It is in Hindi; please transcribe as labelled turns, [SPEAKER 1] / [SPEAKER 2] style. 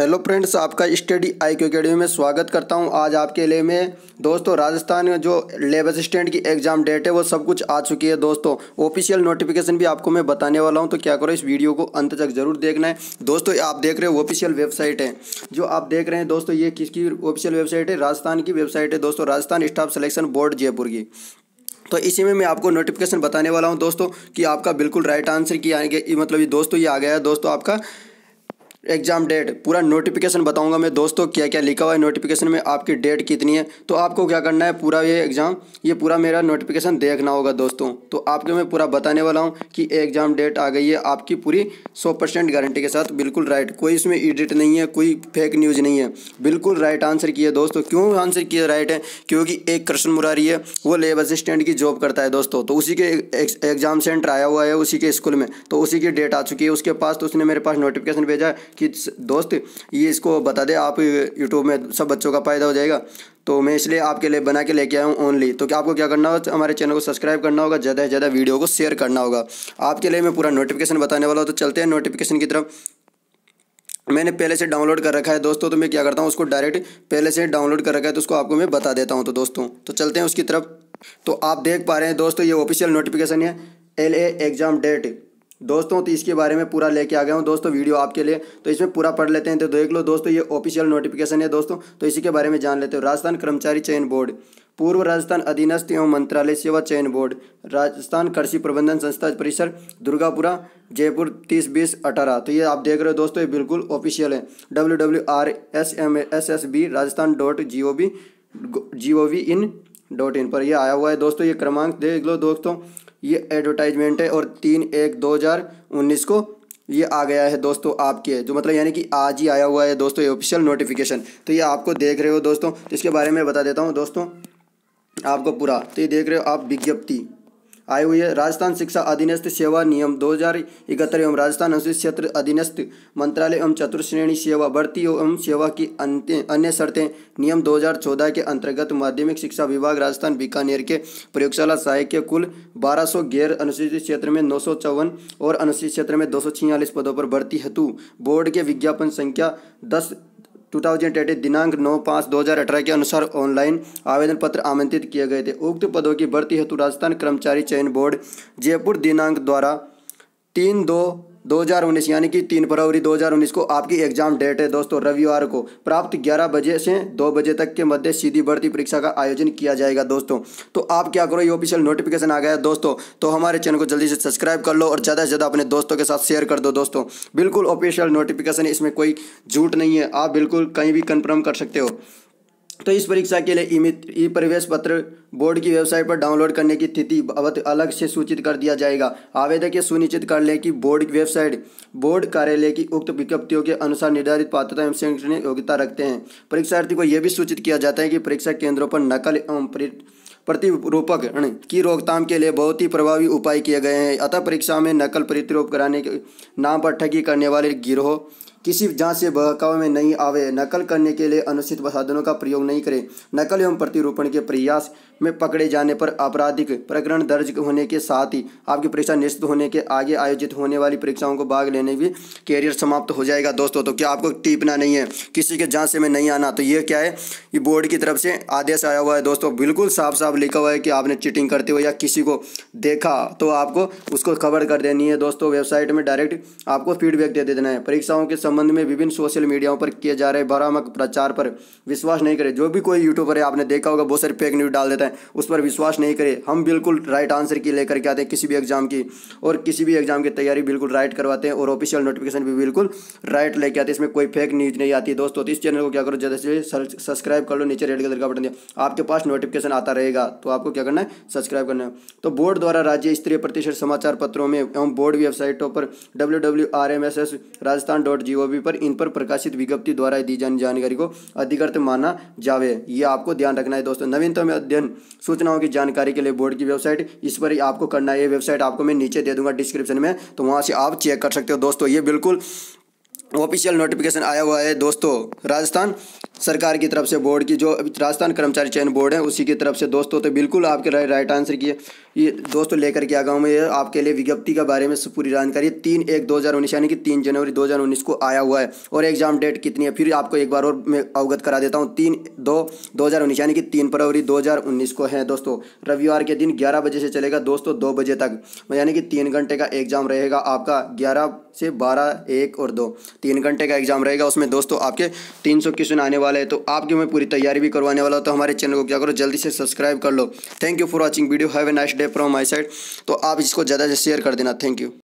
[SPEAKER 1] हेलो फ्रेंड्स आपका स्टडी आई क्यू अकेडमी में स्वागत करता हूं आज आपके लिए मैं दोस्तों राजस्थान में जो लेब असिस्टेंट की एग्ज़ाम डेट है वो सब कुछ आ चुकी है दोस्तों ऑफिशियल नोटिफिकेशन भी आपको मैं बताने वाला हूं तो क्या करो इस वीडियो को अंत तक जरूर देखना है दोस्तों आप देख रहे हो ऑफिशियल वेबसाइट है जो आप देख रहे हैं दोस्तों ये किसकी ऑफिशियल वेबसाइट है राजस्थान की वेबसाइट है दोस्तों Rajasthan staff selection board Jaipur की तो इसी में मैं आपको नोटिफिकेशन बताने वाला हूँ दोस्तों कि आपका बिल्कुल राइट आंसर की मतलब दोस्तों ये आ गया है दोस्तों आपका एग्जाम डेट पूरा नोटिफिकेशन बताऊंगा मैं दोस्तों क्या क्या लिखा हुआ है नोटिफिकेशन में आपकी डेट कितनी है तो आपको क्या करना है पूरा ये एग्ज़ाम ये पूरा मेरा नोटिफिकेशन देखना होगा दोस्तों तो आपके मैं पूरा बताने वाला हूँ कि एग्ज़ाम डेट आ गई है आपकी पूरी सौ परसेंट गारंटी के साथ बिल्कुल राइट कोई इसमें एडिट नहीं है कोई फेक न्यूज़ नहीं है बिल्कुल राइट आंसर किया दोस्तों क्यों आंसर किया राइट है क्योंकि एक कृष्ण मुरारी है वो लेब असिस्टेंट की जॉब करता है दोस्तों तो उसी के एग्ज़ाम सेंटर आया हुआ है उसी के स्कूल में तो उसी की डेट आ चुकी है उसके पास तो उसने मेरे पास नोटिफिकेशन भेजा है कि दोस्त ये इसको बता दे आप यूट्यूब में सब बच्चों का फ़ायदा हो जाएगा तो मैं इसलिए आपके लिए बना के लेके आया हूँ ओनली तो क्या आपको क्या करना होगा हमारे चैनल को सब्सक्राइब करना होगा ज़्यादा से ज़्यादा वीडियो को शेयर करना होगा आपके लिए मैं पूरा नोटिफिकेशन बताने वाला हूँ तो चलते हैं नोटिफिकेशन की तरफ मैंने पहले से डाउनलोड कर रखा है दोस्तों तो मैं क्या करता हूँ उसको डायरेक्ट पहले से डाउनलोड कर रखा है तो उसको आपको मैं बता देता हूँ तो दोस्तों तो चलते हैं उसकी तरफ तो आप देख पा रहे हैं दोस्तों ये ऑफिशियल नोटिफिकेशन है एल एग्ज़ाम डेट दोस्तों तो इसके बारे में पूरा लेके आ गया हूँ दोस्तों वीडियो आपके लिए तो इसमें पूरा पढ़ लेते हैं तो देख लो दोस्तों ये ऑफिशियल नोटिफिकेशन है दोस्तों तो इसी के बारे में जान लेते हो राजस्थान कर्मचारी चयन बोर्ड पूर्व राजस्थान अधीनस्थ एवं मंत्रालय सेवा चयन बोर्ड राजस्थान कृषि प्रबंधन संस्था परिसर दुर्गापुरा जयपुर तीस बीस अठारह तो ये आप देख रहे हो दोस्तों ये बिल्कुल ऑफिशियल है W W R S M S S B Rajasthan dot G O V G O V in dot in पर यह आया हुआ है दोस्तों ये क्रमांक देख लो दोस्तों ये एडवर्टाइजमेंट है और तीन एक दो हज़ार उन्नीस को ये आ गया है दोस्तों आपके जो मतलब यानी कि आज ही आया हुआ है दोस्तों ये ऑफिशियल नोटिफिकेशन तो ये आपको देख रहे हो दोस्तों इसके बारे में बता देता हूँ दोस्तों आपको पूरा तो ये देख रहे हो आप विज्ञप्ति आयु हुई है राजस्थान शिक्षा अधीनस्थ सेवा नियम दो एवं राजस्थान अनुसूचित क्षेत्र अधीनस्थ मंत्रालय एवं चतुर्थ श्रेणी सेवा भर्ती एवं सेवा की अन्य शर्तें नियम 2014 के अंतर्गत माध्यमिक शिक्षा विभाग राजस्थान बीकानेर के प्रयोगशाला सहायक के कुल 1200 गैर अनुसूचित क्षेत्र में नौ और अनुसूचित क्षेत्र में दो पदों पर भर्ती हेतु बोर्ड के विज्ञापन संख्या दस 2018 दिनांक 9 पाँच 2018 के अनुसार ऑनलाइन आवेदन पत्र आमंत्रित किए गए थे उक्त पदों की भर्ती हेतु राजस्थान कर्मचारी चयन बोर्ड जयपुर दिनांक द्वारा तीन दो 2019 यानी कि तीन फरवरी 2019 को आपकी एग्जाम डेट है दोस्तों रविवार को प्राप्त 11 बजे से 2 बजे तक के मध्य सीधी भर्ती परीक्षा का आयोजन किया जाएगा दोस्तों तो आप क्या करो ये ऑफिशियल नोटिफिकेशन आ गया दोस्तों तो हमारे चैनल को जल्दी से सब्सक्राइब कर लो और ज़्यादा से ज़्यादा अपने दोस्तों के साथ शेयर कर दो दोस्तों बिल्कुल ऑफिशियल नोटिफिकेशन इसमें कोई झूठ नहीं है आप बिल्कुल कहीं भी कन्फर्म कर सकते हो तो इस परीक्षा के लिए ई प्रवेश पत्र बोर्ड की वेबसाइट पर डाउनलोड करने की तिथि अलग से सूचित कर दिया जाएगा आवेदक ये सुनिश्चित कर लें कि बोर्ड की वेबसाइट बोर्ड कार्यालय की उक्त विज्ञप्तियों के अनुसार निर्धारित पात्रता एवं शैक्षणिक योग्यता रखते हैं परीक्षार्थी को यह भी सूचित किया जाता है कि परीक्षा केंद्रों पर नकल एवं प्रतिरूपक की रोकथाम के लिए बहुत ही प्रभावी उपाय किए गए हैं अतः परीक्षा में नकल प्रतिरूप कराने के नाम पर ठगी करने वाले गिरोह किसी जांच से बहकावे में नहीं आवे नकल करने के लिए अनुचित साधनों का प्रयोग नहीं करें नकल एवं प्रतिरूपण के प्रयास में पकड़े जाने पर आपराधिक प्रकरण दर्ज होने के साथ ही आपकी परीक्षा निश्चित होने के आगे आयोजित होने वाली परीक्षाओं को भाग लेने भी कैरियर समाप्त हो जाएगा दोस्तों तो क्या आपको टीपना नहीं है किसी के जाँच से में नहीं आना तो ये क्या है ये बोर्ड की तरफ से आदेश आया हुआ है दोस्तों बिल्कुल साफ साफ लिखा हुआ है कि आपने चीटिंग करते हुए या किसी को देखा तो आपको उसको खबर कर देनी है दोस्तों वेबसाइट में डायरेक्ट आपको फीडबैक दे देना है परीक्षाओं के संबंध में विभिन्न सोशल मीडियाओं पर किए जा रहे भ्रामक प्रचार पर विश्वास नहीं करें जो भी कोई यूट्यूबर है आपने देखा होगा बहुत सारे फेक न्यूज़ डाल देता है उस पर विश्वास नहीं करें हम बिल्कुल राइट आंसर की लेकर के आते हैं किसी भी एग्जाम की और किसी भी एग्जाम की तैयारी बिल्कुल राइट करवाते हैं और ऑफिशियल नोटिफिकेशन भी बिल्कुल राइट लेके आते हैं इसमें कोई फेक न्यूज़ नहीं आती दोस्तों इस चैनल को क्या करो जैसे सब्सक्राइब कर लो नीचे रेड कलर का बटन दिया आपके पास नोटिफिकेशन आता रहेगा तो आपको क्या करना है सब्सक्राइब करना है तो बोर्ड द्वारा राज्य स्तरीय प्रतिशत समाचार पत्रों में एवं बोर्ड वेबसाइटों पर W W R M S S Rajasthan dot G GOV पर इन पर प्रकाशित विज्ञप्ति द्वारा दी जाने जानकारी को अधिकृत माना जावे ये आपको ध्यान रखना है दोस्तों नवीनतम अध्ययन सूचनाओं की जानकारी के लिए बोर्ड की वेबसाइट इस पर आपको करना है ये वेबसाइट आपको मैं नीचे दे दूंगा डिस्क्रिप्शन में तो वहाँ से आप चेक कर सकते हो दोस्तों ये बिल्कुल ऑफिशियल नोटिफिकेशन आया हुआ है दोस्तों राजस्थान सरकार की तरफ से बोर्ड की जो राजस्थान कर्मचारी चयन बोर्ड है उसी की तरफ से दोस्तों तो बिल्कुल आपके राइट राइट आंसर किए ये दोस्तों लेकर के आ गया हूँ मैं आपके लिए विज्ञप्ति के बारे में पूरी जानकारी तीन एक दो हज़ार उन्नीस यानी कि तीन जनवरी दो हज़ार उन्नीस को आया हुआ है और एग्जाम डेट कितनी है फिर आपको एक बार और मैं अवगत करा देता हूँ तीन दो दो हज़ार उन्नीस यानी कि तीन फरवरी दो हज़ार उन्नीस को है दोस्तों रविवार के दिन ग्यारह बजे से चलेगा दोस्तों दो बजे तक यानी कि तीन घंटे का एग्जाम रहेगा आपका ग्यारह से बारह एक और दो तीन घंटे का एग्जाम रहेगा उसमें दोस्तों आपके तीन सौ क्वेश्चन आने वाले वाले हैं तो आपकी मैं पूरी तैयारी भी करवाने वाला हूँ तो हमारे चैनल को क्या करो जल्दी से सब्सक्राइब कर लो thank you for watching video have a nice day from my side तो आप इसको ज़्यादा से शेयर कर देना थैंक यू